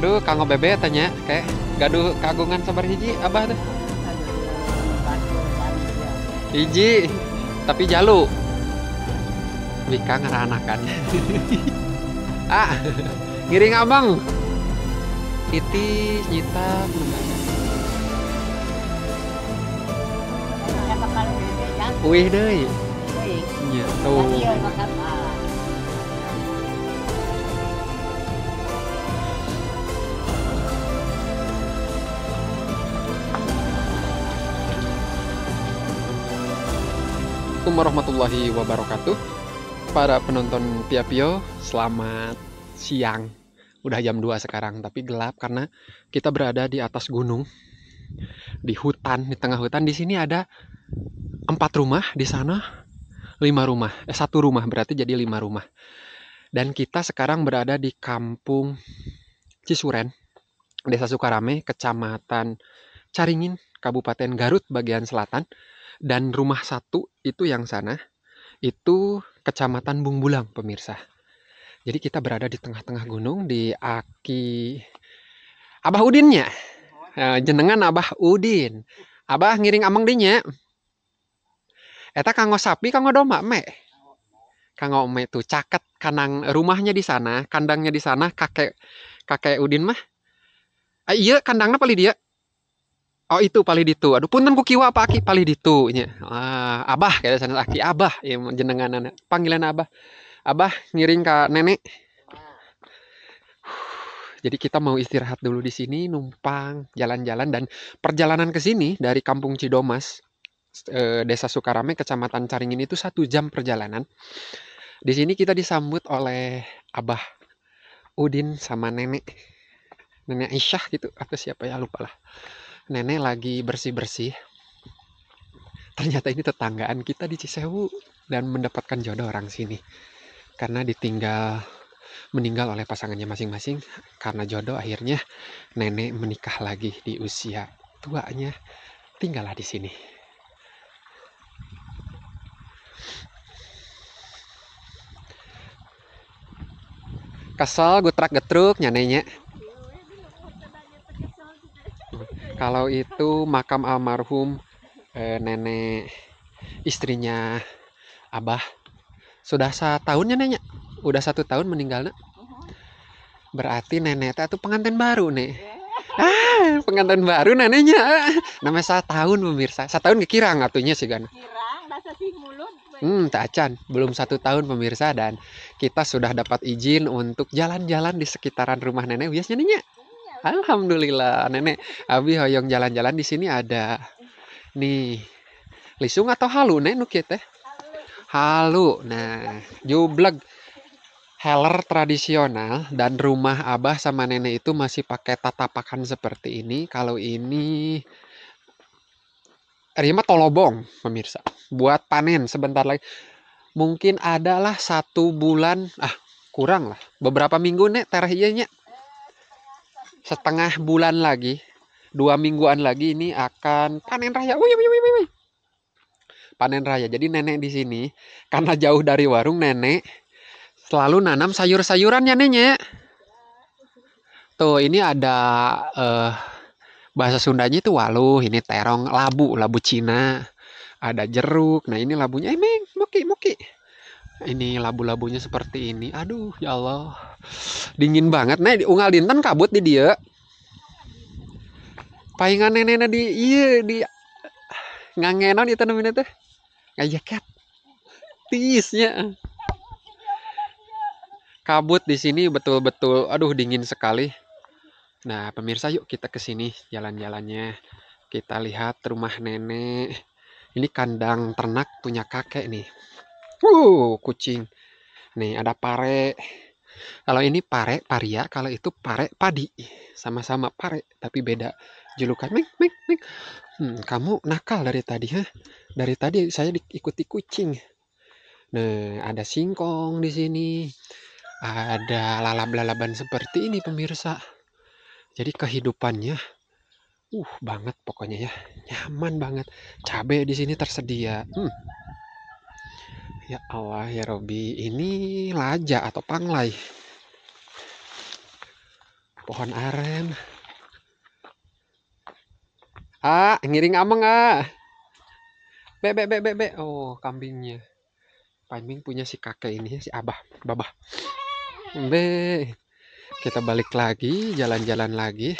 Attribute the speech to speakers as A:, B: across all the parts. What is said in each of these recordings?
A: aduh kanggo bebe tanya kayak gaduh kagungan sabar hiji abah tuh hiji tapi jalu bika ngeranakan ah ngiring abang Titi nyita iya. Wih deh. ya tuh. Iya, Assalamualaikum warahmatullahi wabarakatuh Para penonton Tiapio, selamat siang Udah jam 2 sekarang, tapi gelap karena kita berada di atas gunung Di hutan, di tengah hutan Di sini ada empat rumah, di sana lima rumah Eh, satu rumah, berarti jadi lima rumah Dan kita sekarang berada di kampung Cisuren Desa Sukarame, Kecamatan Caringin, Kabupaten Garut, bagian selatan dan rumah satu itu yang sana, itu kecamatan Bungbulang pemirsa. Jadi kita berada di tengah-tengah gunung di Aki Abah Udinnya. Eh, jenengan Abah Udin. Abah ngiring amang dinya. Eta kanggo sapi, kanggo doma me. Kanggo me tuh caket kanang rumahnya di sana, kandangnya di sana, kakek kakek Udin mah. Eh, iya, kandangnya paling dia. Oh itu paling ditu. Aduh punten ku kiwa apa aki paling ditu nya. Ah, abah kayak sana aki abah ya jenenganan panggilan abah. Abah ngiring ke nenek. Jadi kita mau istirahat dulu di sini numpang jalan-jalan dan perjalanan ke sini dari kampung Cidomas eh, Desa Sukarame Kecamatan Caringin itu satu jam perjalanan. Di sini kita disambut oleh Abah Udin sama nenek. Nenek Aisyah gitu atau siapa ya lupa lah nenek lagi bersih-bersih. Ternyata ini tetanggaan kita di Cisewu dan mendapatkan jodoh orang sini. Karena ditinggal meninggal oleh pasangannya masing-masing karena jodoh akhirnya nenek menikah lagi di usia tuanya tinggallah di sini kesel gutrak getruk nyanyinya kalau itu makam almarhum eh, nenek istrinya abah sudah satu tahunnya nenek, ya? udah satu tahun meninggal meninggalnya berarti nenek itu pengantin baru nih ah pengantin baru neneknya namanya satu tahun pemirsa satu tahun kekirang ngatunya sih kan Hmm, tak Belum satu tahun pemirsa dan kita sudah dapat izin untuk jalan-jalan di sekitaran rumah nenek. Biasanya nenek. Ya? Alhamdulillah, nenek Abi hoyong jalan-jalan di sini ada. Nih, lisung atau halu nenek kita teh? Halu. Nah, jublek. Heller tradisional dan rumah abah sama nenek itu masih pakai tatapakan seperti ini. Kalau ini Rima tolobong pemirsa buat panen sebentar lagi mungkin adalah satu bulan ah kurang lah beberapa minggu nek terakhirnya setengah bulan lagi, dua mingguan lagi ini akan panen raya. Wih, wih, wih, wih. Panen raya. Jadi nenek di sini karena jauh dari warung nenek selalu nanam sayur sayuran ya nenek. Ya. Tuh ini ada uh, bahasa Sundanya itu waluh, ini terong labu, labu Cina. Ada jeruk. Nah, ini labunya. Eh, Meng, moki, moki ini labu-labunya seperti ini aduh ya Allah dingin banget nah di unggal dinten kabut di dia paingan nenek-nenek di iya di ngangenon itu namanya teh ngajaket tisnya kabut di sini betul-betul aduh dingin sekali nah pemirsa yuk kita ke sini jalan-jalannya kita lihat rumah nenek ini kandang ternak punya kakek nih Wuh, kucing. Nih, ada pare. Kalau ini pare paria, kalau itu pare padi. Sama-sama pare, tapi beda julukan. Mik, mik, mik. Hmm, kamu nakal dari tadi, ha? Dari tadi saya diikuti kucing. Nah, ada singkong di sini. Ada lalap-lalaban seperti ini, pemirsa. Jadi kehidupannya uh banget pokoknya ya. Nyaman banget. Cabai di sini tersedia. Hmm. Ya Allah ya Robi, ini laja atau panglai. Pohon aren. Ah, ngiring ameng ah. Be be be Oh, kambingnya. Kambing punya si kakek ini, si Abah, Babah. Be. Kita balik lagi, jalan-jalan lagi.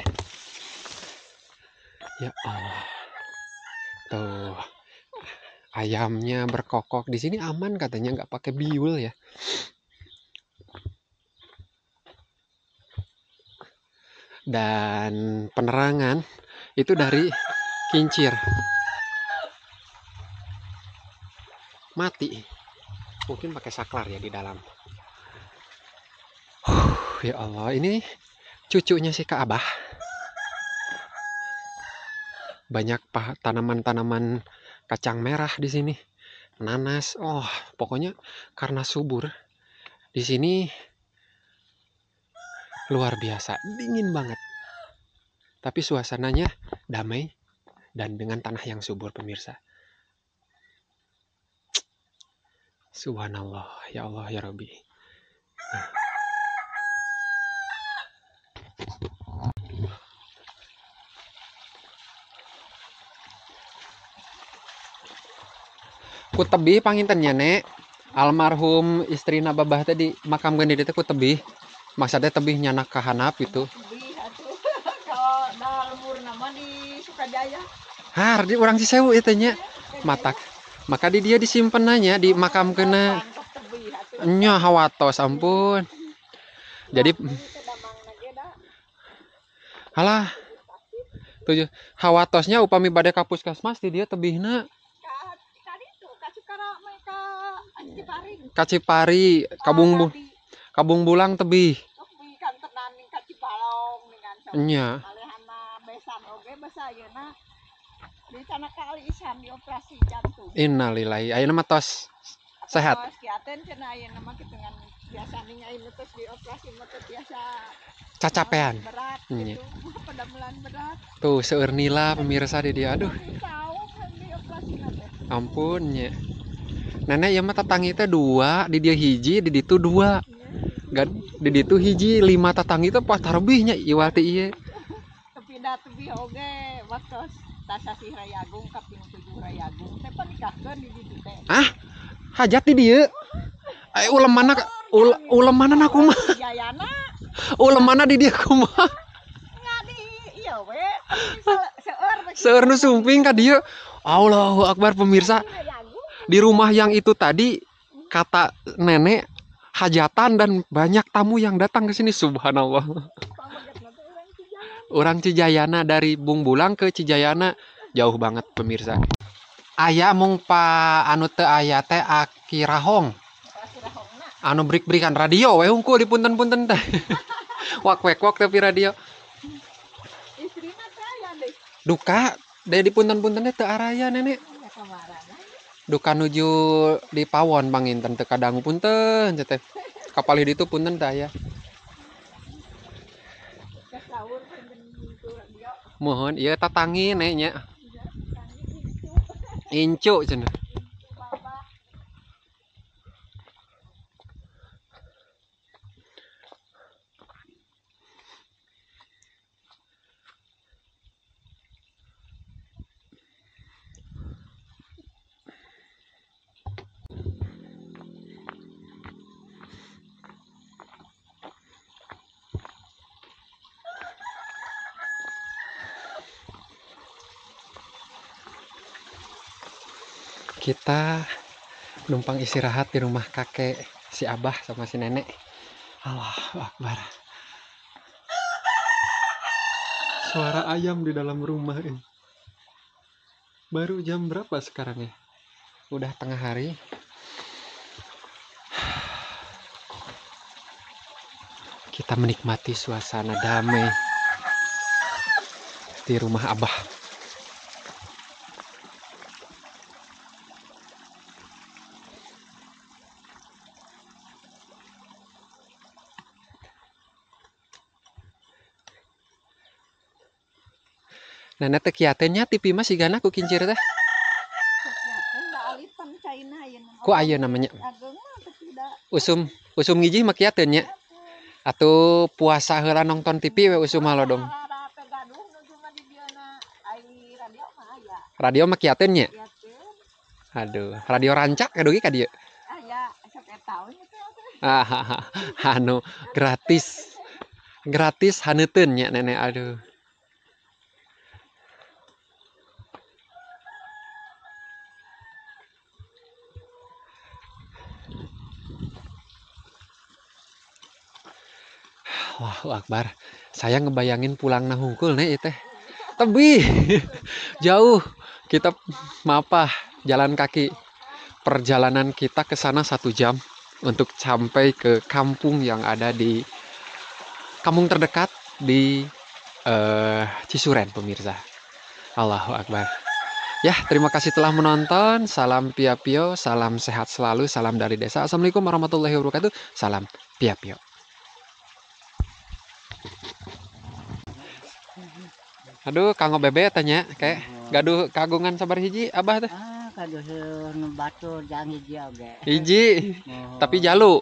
A: Ya Allah. Tuh ayamnya berkokok di sini aman katanya nggak pakai biul ya dan penerangan itu dari kincir mati mungkin pakai saklar ya di dalam uh, ya Allah ini cucunya si Kaabah banyak tanaman-tanaman kacang merah di sini, nanas. Oh, pokoknya karena subur di sini luar biasa, dingin banget. Tapi suasananya damai dan dengan tanah yang subur pemirsa. Subhanallah, ya Allah ya Rabbi. Nah. ku tebih pangintennya nek almarhum istri nababah tadi makam gue itu ku tebih maksudnya tebih nyana kahanap itu Har di orang si sewu itu nya matak maka di dia disimpan nanya di makam kena nya hawatos ampun jadi halah tujuh hawatosnya upami badai kasmas di dia tebihna Kacipari, oh, Kabung Bu. Kabung Bulang tebi. Oh, kan iya. Di Innalillahi. tos sehat. cacapean. Iya. Gitu, Tuh seurnila pemirsa di dia aduh. Ampun ya nenek ya mah tatangi teh dua di dia hiji di ditu dua gak di ditu hiji lima tatang itu pas tarbihnya iwati iya tapi dah oke oge waktu tasasih rayagung kaping tujuh rayagung pun panikahkeun di ditu teh ah hajat di dia eh ulem mana ulem ulam mana aku mah ulem mana di dia aku mah seorang sumping kan dia. Allahu akbar pemirsa iya, iya, di rumah yang itu tadi kata nenek hajatan dan banyak tamu yang datang ke sini subhanallah orang Cijayana dari Bung Bulang ke Cijayana jauh banget pemirsa ayah mung pa anu te ayah teh akirahong anu brik berikan radio weh ungu di punten punten teh wak wek wak tapi radio ya, duka deh dari punten punten teh araya nenek iya, duka nuju di pawon Bang Inten kadang pun punten teh kapal itu punten teh ya. mohon iya tatangi neknya eh, incu cenah kita numpang istirahat di rumah kakek si abah sama si nenek Allah Akbar suara ayam di dalam rumah ini baru jam berapa sekarang ya udah tengah hari kita menikmati suasana damai di rumah abah Nana teh kiatennya tipi mas sigana ya, ku kincir teh. Ku ayo namanya. Usum usum ngiji makiatenya. Atau puasa heran nonton TV we usum halo dong. Radio makiatenya. Aduh, radio rancak kaduh ge ka dieu. Hahaha, anu, gratis. Gratis hanetun ya nenek aduh. Wah, Akbar. Saya ngebayangin pulang nahungkul nih teh. Tebi. Jauh. Kita mapa jalan kaki. Perjalanan kita ke sana satu jam untuk sampai ke kampung yang ada di kampung terdekat di uh, Cisuren pemirsa. Allahu Akbar. Ya, terima kasih telah menonton. Salam Pia Pio, salam sehat selalu, salam dari desa. Assalamualaikum warahmatullahi wabarakatuh. Salam Pia Pio. Aduh kanggo bebe tanya kayak oh. gaduh kagungan sabar hiji Abah tuh ah, batu hiji oge hiji oh. tapi jalu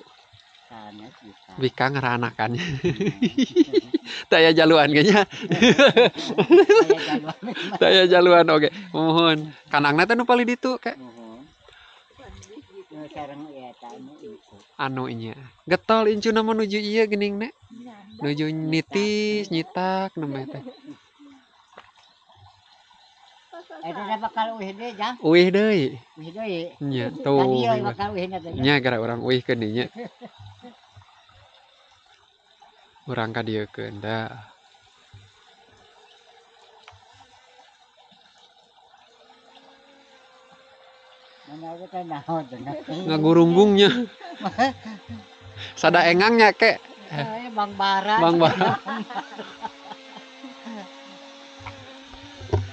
A: Bika ngeranakannya hmm. Taya jaluan kayaknya Taya jaluan oke Mohon Kanangnya tuh nupali ditu kayak ya, anu, anu inya Getol incu nama nuju iya gening nek Nuju nitis nyitak nama teh Ada bakal uih deui jang. Uih deui. Uih deui. Nya tuh. Tadi bakal uih na Nya gara orang uih keun nya. Urang ka dieu keun da. Ngagurunggungnya. Sada engangnya kek. Bang Bara. Bang Bara.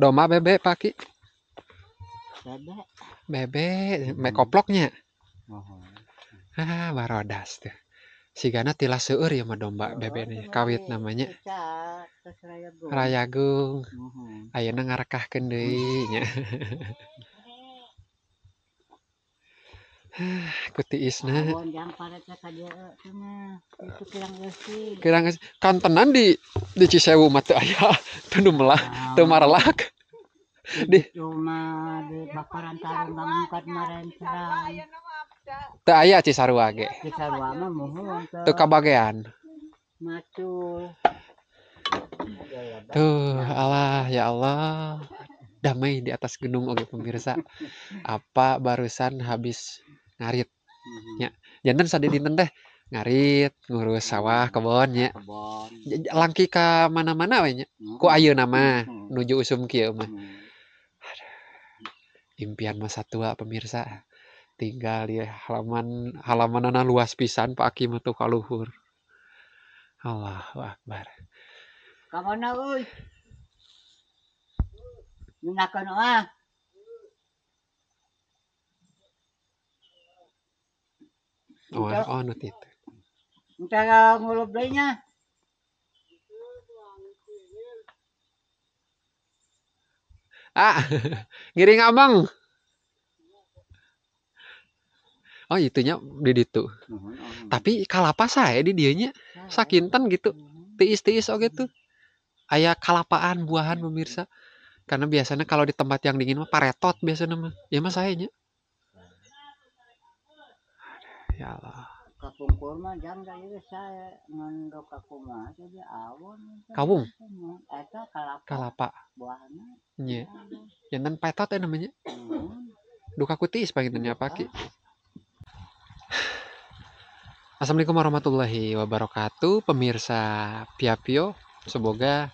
A: Doma bebek pakai Bebek. Bebek, me koploknya. Oh. Ah, barodas tuh. Si Gana tilas seueur ya mah domba oh, bebeknya kawit namanya. Rayagung. Rayagung. Ayeuna ngarekahkeun ketiisna kirang kantenan di di Cisewu mata ayah tunu melak teu marelak di cuma di bakaran tarung bangkat terang teu ayah Cisarua ge Cisarua mah mohon teu kabagian macul tuh Allah ya Allah damai di atas gunung oke pemirsa apa barusan habis ngarit hmm. ya jantan sadi dinten teh ngarit ngurus sawah mhm. kebon ya langki ke mana-mana we nya mhm. ku ayo nama mhm. nuju usum kieu mah impian masa tua pemirsa tinggal di halaman halaman anak luas pisan Pak Aki tuh kaluhur Allah Akbar kamu euy Minakan ah Oh, anak ano tito? Ang taga Ah, ngiring amang. Oh, itunya di ditu. Tapi kalapa saya di dianya sakinten gitu. Tiis-tiis oh gitu. Ayah kalapaan buahan iya, pemirsa. Iya. Karena biasanya kalau di tempat yang dingin mah paretot biasanya mah. Ya mah sayanya ya Allah kapungkur mah jam saya nondok aku mah jadi awon kawung eta kalapa kalapa Iya. nya jantan petot ya namanya hmm. duka kutis panggilnya apa ki Assalamualaikum warahmatullahi wabarakatuh pemirsa Piapio semoga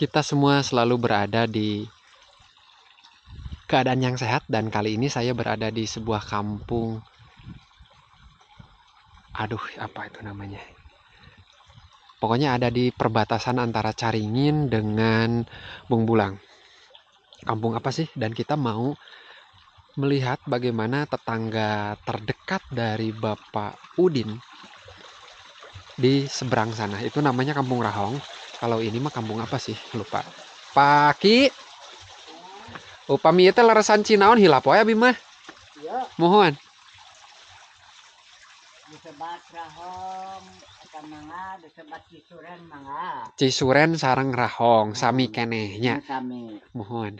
A: kita semua selalu berada di keadaan yang sehat dan kali ini saya berada di sebuah kampung aduh apa itu namanya pokoknya ada di perbatasan antara Caringin dengan Bung Bulang kampung apa sih dan kita mau melihat bagaimana tetangga terdekat dari Bapak Udin di seberang sana itu namanya Kampung Rahong kalau ini mah kampung apa sih lupa Paki upami itu larasan Cinaon hilap ya bima, mohon disebat rahong eta mangga disebat cisuren mangga cisuren sarang rahong nah, sami kenehnya nah, sami mohon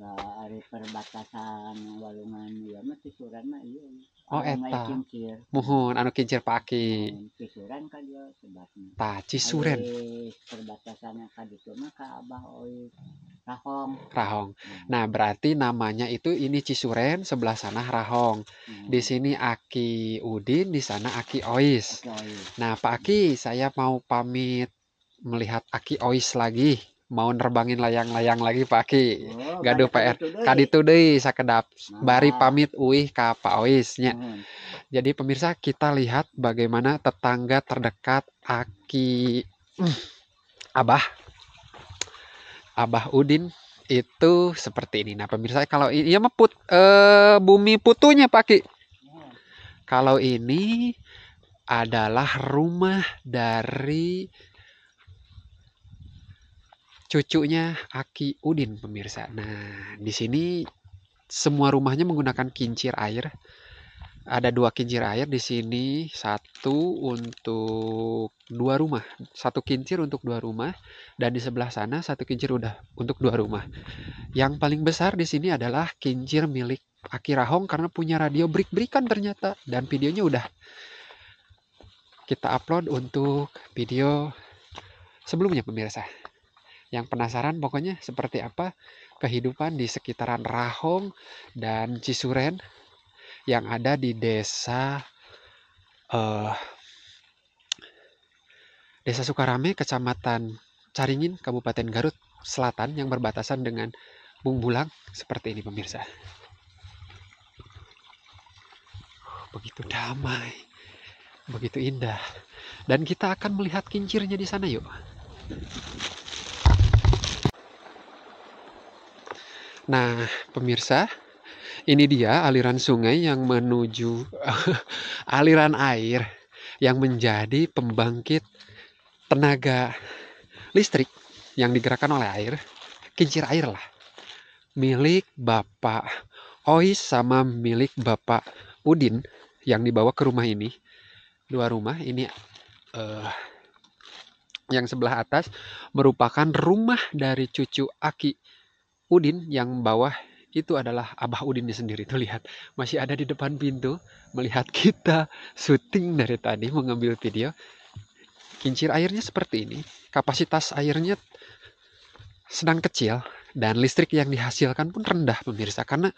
A: Nah, perbatasan walungan iya mah cisuran mah iya oh eta mohon anu kincir paki Cisuren kan dia sebatnya tah cisuren perbatasan ka ditu mah ka abah oi Rahong. Rahong. Hmm. Nah, berarti namanya itu ini Cisuren, sebelah sana Rahong. Di hmm. sini Aki Udin, di sana Aki Ois. Nah, Pak Aki, hmm. saya mau pamit melihat Aki Ois lagi. Mau nerbangin layang-layang lagi Pak Aki. Oh, Gaduh PR. Kadi deh sakedap. Nah. Bari pamit uih ke Pak Oisnya. Hmm. Jadi pemirsa kita lihat bagaimana tetangga terdekat Aki Abah Abah Udin itu seperti ini. Nah, pemirsa kalau ini ya meput eh, bumi putunya pakai. Kalau ini adalah rumah dari cucunya Aki Udin pemirsa. Nah, di sini semua rumahnya menggunakan kincir air ada dua kincir air di sini satu untuk dua rumah satu kincir untuk dua rumah dan di sebelah sana satu kincir udah untuk dua rumah yang paling besar di sini adalah kincir milik Akira Hong karena punya radio break-breakan ternyata dan videonya udah kita upload untuk video sebelumnya pemirsa yang penasaran pokoknya seperti apa kehidupan di sekitaran Rahong dan Cisuren yang ada di desa uh, desa Sukarame, kecamatan Caringin, Kabupaten Garut Selatan yang berbatasan dengan Bungbulang seperti ini pemirsa. Begitu damai, begitu indah. Dan kita akan melihat kincirnya di sana yuk. Nah, pemirsa, ini dia aliran sungai yang menuju aliran air yang menjadi pembangkit tenaga listrik yang digerakkan oleh air, kincir air lah. Milik Bapak Ois sama milik Bapak Udin yang dibawa ke rumah ini. Dua rumah ini uh, yang sebelah atas merupakan rumah dari cucu Aki Udin yang bawah itu adalah Abah Udin sendiri tuh lihat masih ada di depan pintu melihat kita syuting dari tadi mengambil video kincir airnya seperti ini kapasitas airnya sedang kecil dan listrik yang dihasilkan pun rendah pemirsa karena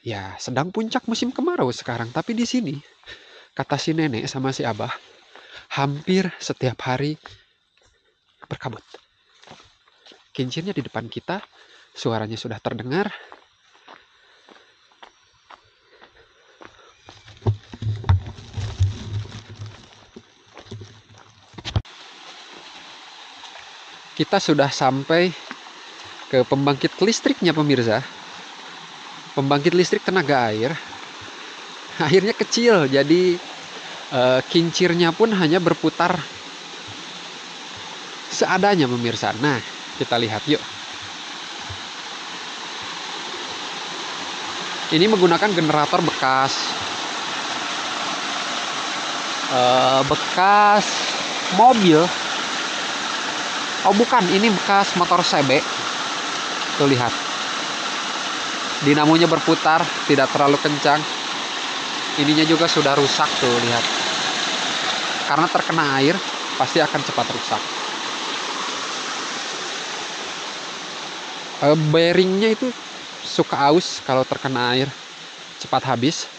A: ya sedang puncak musim kemarau sekarang tapi di sini kata si nenek sama si abah hampir setiap hari berkabut kincirnya di depan kita suaranya sudah terdengar kita sudah sampai ke pembangkit listriknya pemirsa. Pembangkit listrik tenaga air. Airnya kecil, jadi e, kincirnya pun hanya berputar seadanya pemirsa. Nah, kita lihat yuk. Ini menggunakan generator bekas. E, bekas mobil oh bukan ini bekas motor CB tuh lihat dinamonya berputar tidak terlalu kencang ininya juga sudah rusak tuh lihat karena terkena air pasti akan cepat rusak eh, bearingnya itu suka aus kalau terkena air cepat habis